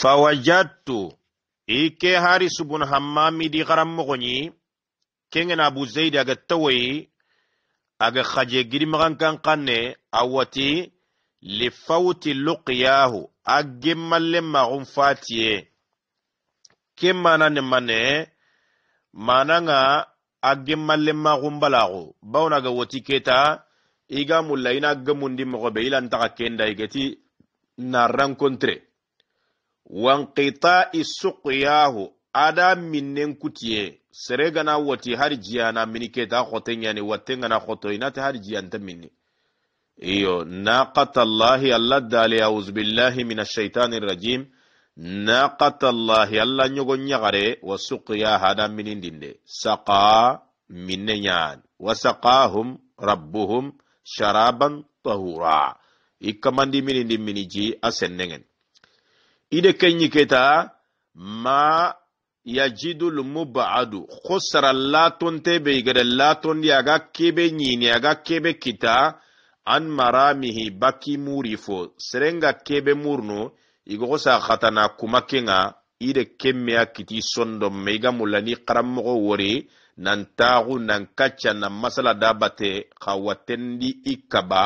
fawajadtu ike haris bun hammami di garan mogoni kengena abu zaid aga tawayi aga khaje gidi magan kan kanne awati li fawti luqyahu agge malle magun fatiye ke mana ne mane mananga agge malle magun balago bawna ga wati keta iga mulla ina gamundi mogobe ila ntaka kenda igeti na rencontre wanqitai suqyahu ada minnen kutiye sere gana wati har jiyana mini keta xotenyani watte gana xoto inati har jiyanta minni iyo naqatallahi llahi dali dale auzu billahi min ashaitani rajim naqatallahi alla allah ñogo ñagare wa suqyaha ada minindinde saqa minne ñaani wa saqahum rabbuhum sharaban tahura ikamandi kamandi minindi mini ji asennengen ide kenyi keta ma yajidul mubadu khusra laton tebe igada laton yaga kebe nyini aga kebe kita an maramihi baki muri fo serenga kebe murno igogo sa khatana kuma kenga ide kemme akiti sondo mega mulani qarammo wori nan taru nan kaca nan masala dabate xa watendi i kaba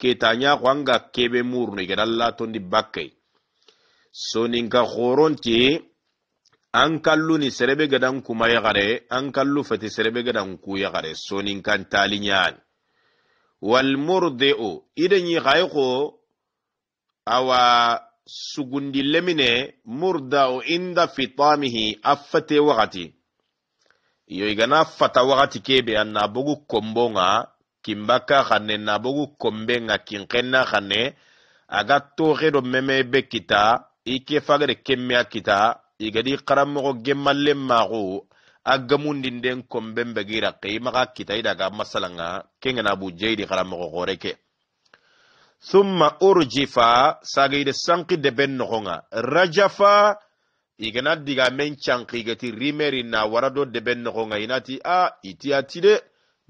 keta ɲaxu an ga kebe bakai soninka horonti an kallu ni serebe gadan kuma yagare an kallu fati serebe gadan ku yagare soninkan talinyani walmurdi'u idan yi ko awa sugundi lemine murda'u inda fitamihi affate wakati iyo igana fata wakati kebe anna bogu kombo nga kimbaka xanne na bogu kombe nga kinxenna xanne aga toxe do meme be kita i ke fagere kemme a kita i gadi karanmogo gemmallen maxu a gamundinden konben begiraki maxa kita i daga masalanga ke ngana bu jeidi karanmogo xore ke thumma urjifa sagide sanki deben noxonga rajafa i gana diga men cankigeti rimeri na wara do deben noxonga inati a iti a ti de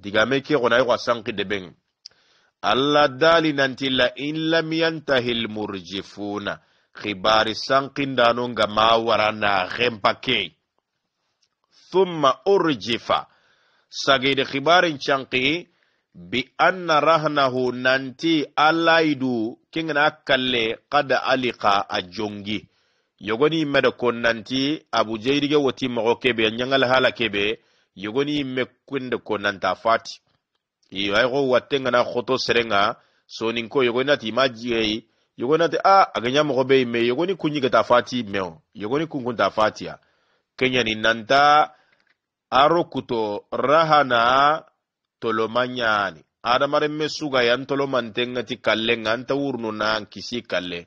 digame ke xona yixo a sanki deben allah dali nanti la in lam yantahi lmurjifuna hibari sankindano nga ma wara na hempa ke thumma urjifa sagede hibarin canki bi anna rahnahu nanti alaydu kengana kalle kad alika a jongi yogoni meda ko nanti abu woti mogo kebe ñangal hala kebe yogoni me kunde ko nanta fati iyo ay ko serenga soninko yogoni nati yogoni ati ah, a a kenya mogo be me yogoni kunyi keta fati meo yogoni kunkun ta fatiya kenyani nanta aro kuto rahana tolomanyani adamaren me sugaya n tolomanten ati kallen ga anta wurunu na kisi kalle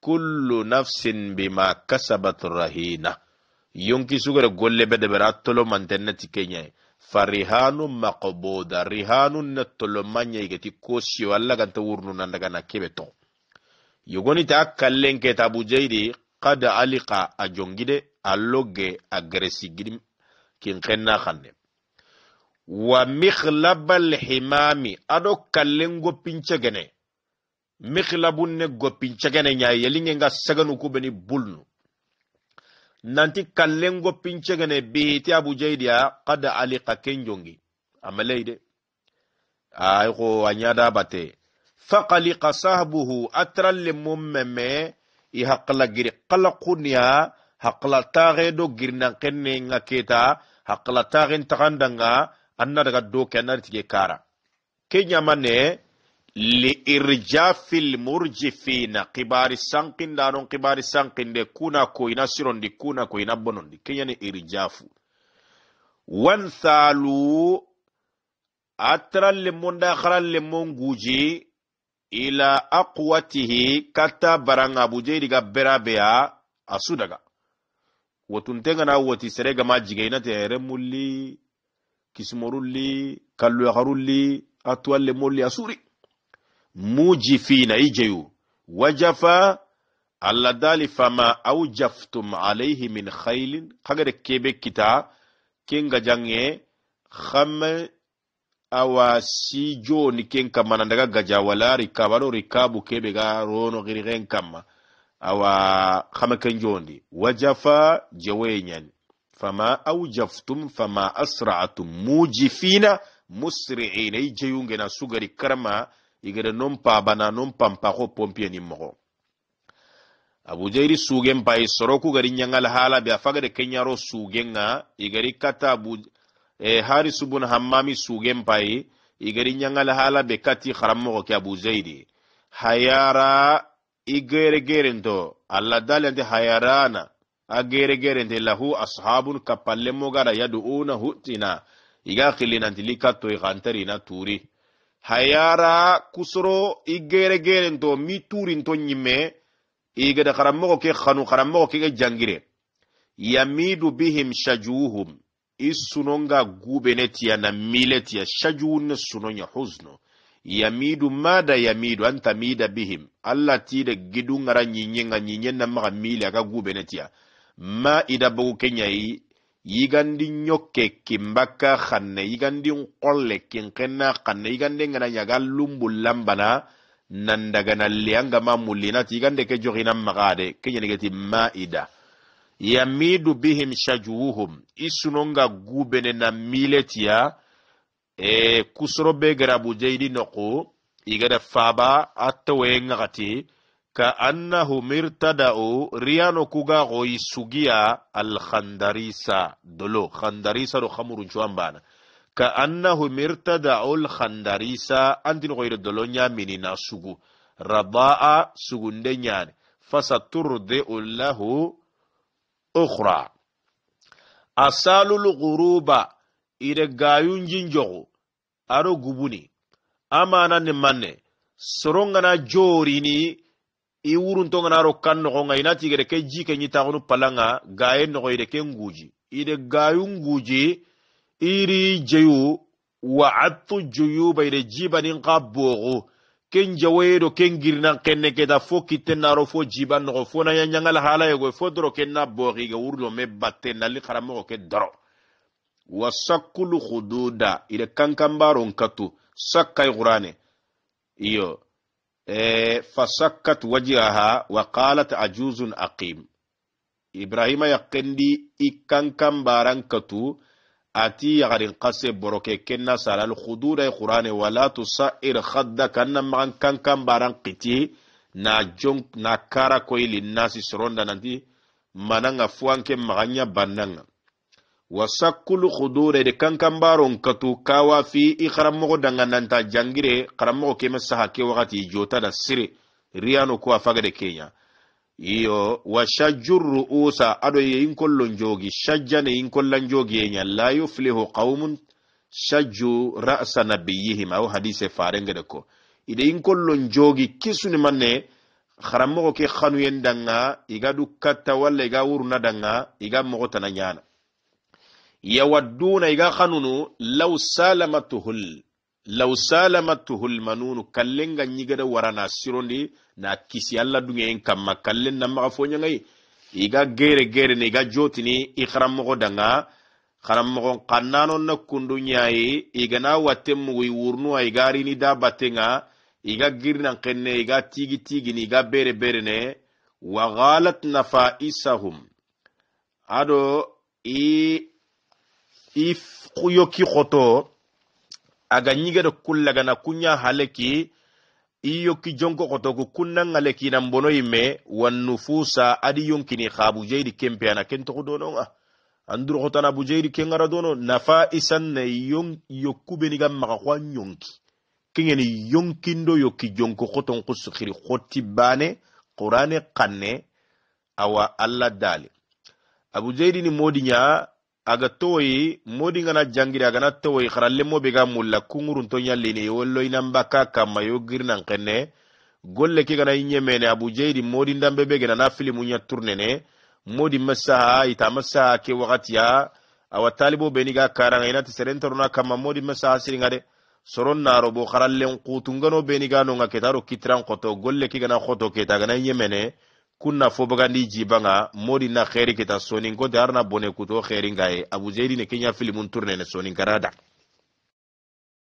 kullu nafsin bima kasabat rahina yonki sugere golle be debera a tolomanten ti kenya ye farihanu maqbuda rihanu ne tolomanya igeti kosiyo alla ganta wurunu na daga na kebe togo yogoni ta kallen keta abu jahidi kada alika a jongide a loge a garesigidim kinkenna kanne wa mihlabal himami ado kallen goppincegene mihlabun ne goppincegene ɲa yelinge nga segenu kubeni bulnu nanti kallen goppincegene bihiti abu jahidi a kada alika ken jongi amaleyde ayiko a ɲada bate faqaliqa sahbuhu atralli mummeme i haqla giri qalaqunya haqla taghe do girna qenne nga keta haqla taghe ntaganda nga anna daga do kenna tige kara kenya mane li irjafil murjifina qibari sankin daron qibari sankin de kuna ko ina sirondi kuna ko ina bonondi kenya ne irjafu wansalu atralli munda khralli munguji ila aqwatihi kata baranga abujeyri ga berabea asudaga daga wotunte gana woti serega gama jiga inate kismorulli kallu kalluyaharulli atwalle molli asuri mujifina i ijeyu wajafa alla dali fama aujaftum alayhi min khaylin hagede kebe kita kinga jange khamme awa si joni ken kama nan daga gaja wala rikaba ɗo rikabu kebe ga rono giri ren kama awa khama ken jondi wajafa jeweñani fama aujaftum fama asra'atum mujifina musri'ina yunge na sugari karma igere non pa bana non pa pampaxo pompiyenin moxo abujairi sugen payi soro ku gari nyangal hala be a fagada kenyaro sugenga igari kata Jairi e eh, hari subun hammami sugen payi igari ñangala hala be kati haranmogo ke abu zaidi hayara i gere gerento allah dalente hayarana agere gerente lahu ashabun kappallemogara yadu'una hutina. iga xillinanti li kattoyi xantarina turi hayara kusoro igere gerento mi turinto ñimme igada xaranmogo ke xanu xaranmogo kege jangire yamidu bihim shajuhum i sunonga gubene tiya na mile tiya shajun sunonya huzno yamidu mada yamidu an tamida bihim allah da gidu ngara nyinye nga nyinye na maga mile aga gubene ma ida bugu kenya yi yigandi nyoke kimbaka khanne yigandi nkolle kinkenna khanne yigande ngana nyaga lumbu lambana nandagana lianga mamulina tigande ke jogina magade kenya nigeti maida yamidu bihim shajuuhum i sunonga gubene na miletiya e, kusoro be garabu jeydi noku igada faba attawe ngakati ka annahu mirtadau riyano kuga goyi sugiya alkhandarisa dolo khandarisa do khamurun cuwan bana ka annahum irtada'u alkhandarisa antin goyre dolo nyamini na sugu radaa sugunde nyani fasaturdi'u lahu ukhra asalul ghuruba ida gayun jinjogo aro gubuni amana ni manne sorongana jorini i wuruntongana aro kan nogonga inati igede ke ji ke ɲitagunu palanga gaye nogo ide ke nguji ide gayu nguji iri jeyu wa attu juyuba ide jibanin ka ken jawoyedo ken girnan kenne da fo kittennaro fo jiba nogo fo na yanyangal halaye goy fo doro ken na boxige wurlo me batte nali ko ke doro wa sakkulu hududa ire kankanbaron kattu sakkay xurane e iyo e, fa sakkat wajihaha wa qalat ajuzun aqim ibrahima yakkendi i kankanbaran kattu ati yagarin kase boroke kenna sara al khudura qur'ane wala tusair khadda kanna man kan kan baran qiti na jon na kara ko lin nasi soronda nanti mananga fuanke maganya bananga wasakkulu khudure de kankan baron katu kawa fi mo danga nanta jangire karammogo keme saha ke wakati jota da sire riyano ko afaga de kenya iyo wa shajjur ru'usa aɗo yeyinkollon jogi shajjane yinkollan jogi e ñal la yuflihu qawmun shajju ra'sa nabiyihim aw hadise farengeɗe ko iɗe yinkollon jogi kisuni manne haranmogo ke hanuyen danga iga du katta walla iga wuruna danga iga mogo tana ñana yawadduna iga hanunu law salamatuhul law salamatuhu lmanunu kallen ga ɲigada wara na sirondi na kisi alla dungeyen kanma kallen na maga fo ɲagayi i ga gere gere ni i ga jotini i haranmogo danga haranmogon kannano na kundu ɲaye i gana watte mugu i wurunuwa i ga rini da batten nga i ga girinan kenne i ga tigi tigini i ga bere bere ne wa galat nafaisahum ado i i yoki xoto aga ñigeda kullagana kunya haleki iyo ki jonko kotoku kunnangale kinan bono yimme wannufusa adi yonkini xa bujeyidi kempeyana ken toxu dononga andur xotana bujeyidi kengara dono nafa isan isanne yokkubeniga maxa xo a yonki kengeni yonkindo yokki jonko koto xusu xiri xoti bane qurane xanne awa alla dali abu abujeyidini modiña aga toyi modin gana jangiri agana toyi xarallenmo be ga mulla kunŋurunto ɲallini wollo inanba ka kanma yo girinan golle ke gana i ɲemene abujeyidi be gena na filimu ɲa turnene modin ma saha itama ke waxatiya awa talibo beni ga karanga inati serentaruna kanma modin ma siringa de soron naro xarallen xutungano beni ga nonga ketaro kitiran xoto golle ke gana xoto keta gana i kunna fobagandi jibanga modi na kheri kita sonin ko darna bone kuto kheri ngaye abu ne kenya filimun tourne ne sonin